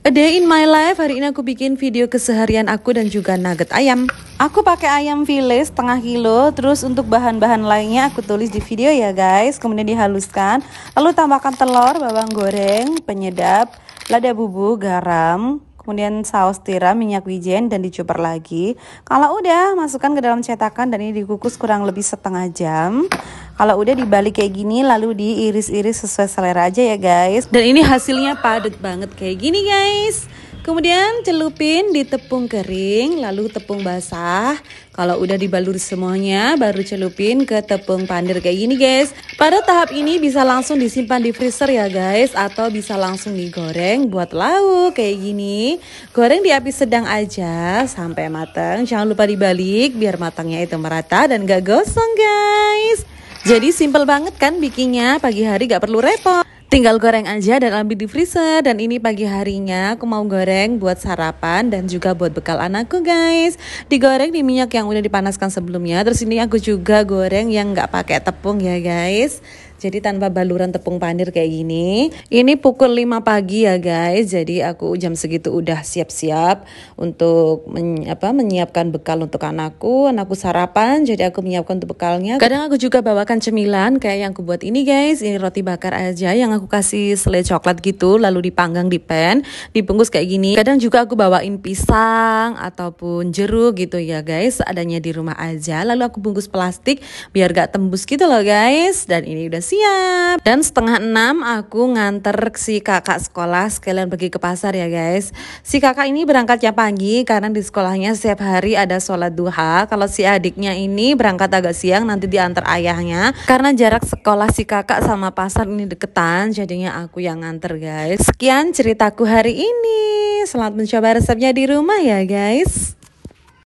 A day in my life, hari ini aku bikin video keseharian aku dan juga nugget ayam. Aku pakai ayam filet setengah kilo, terus untuk bahan-bahan lainnya aku tulis di video ya guys. Kemudian dihaluskan, lalu tambahkan telur, bawang goreng, penyedap, lada bubuk, garam, kemudian saus tiram, minyak wijen, dan dicoper lagi. Kalau udah, masukkan ke dalam cetakan dan ini dikukus kurang lebih setengah jam. Kalau udah dibalik kayak gini lalu diiris-iris sesuai selera aja ya guys. Dan ini hasilnya padat banget kayak gini guys. Kemudian celupin di tepung kering, lalu tepung basah. Kalau udah dibalur semuanya, baru celupin ke tepung pandir kayak gini guys. Pada tahap ini bisa langsung disimpan di freezer ya guys, atau bisa langsung digoreng buat lauk kayak gini. Goreng di api sedang aja sampai matang. Jangan lupa dibalik biar matangnya itu merata dan gak gosong guys. Jadi simple banget kan bikinnya, pagi hari gak perlu repot. Tinggal goreng aja dan ambil di freezer Dan ini pagi harinya aku mau goreng buat sarapan dan juga buat bekal anakku guys Digoreng di minyak yang udah dipanaskan sebelumnya Terus ini aku juga goreng yang gak pakai tepung ya guys jadi tanpa baluran tepung panir kayak gini. Ini pukul 5 pagi ya guys. Jadi aku jam segitu udah siap-siap untuk men, apa menyiapkan bekal untuk anakku. Anakku sarapan, jadi aku menyiapkan untuk bekalnya. Kadang aku juga bawakan cemilan kayak yang aku buat ini guys. Ini roti bakar aja yang aku kasih selai coklat gitu lalu dipanggang di pan, dibungkus kayak gini. Kadang juga aku bawain pisang ataupun jeruk gitu ya guys. Adanya di rumah aja. Lalu aku bungkus plastik biar gak tembus gitu loh guys. Dan ini udah siap dan setengah enam aku nganter si kakak sekolah sekalian pergi ke pasar ya guys si kakak ini berangkatnya pagi karena di sekolahnya setiap hari ada sholat duha kalau si adiknya ini berangkat agak siang nanti diantar ayahnya karena jarak sekolah si kakak sama pasar ini deketan jadinya aku yang nganter guys sekian ceritaku hari ini selamat mencoba resepnya di rumah ya guys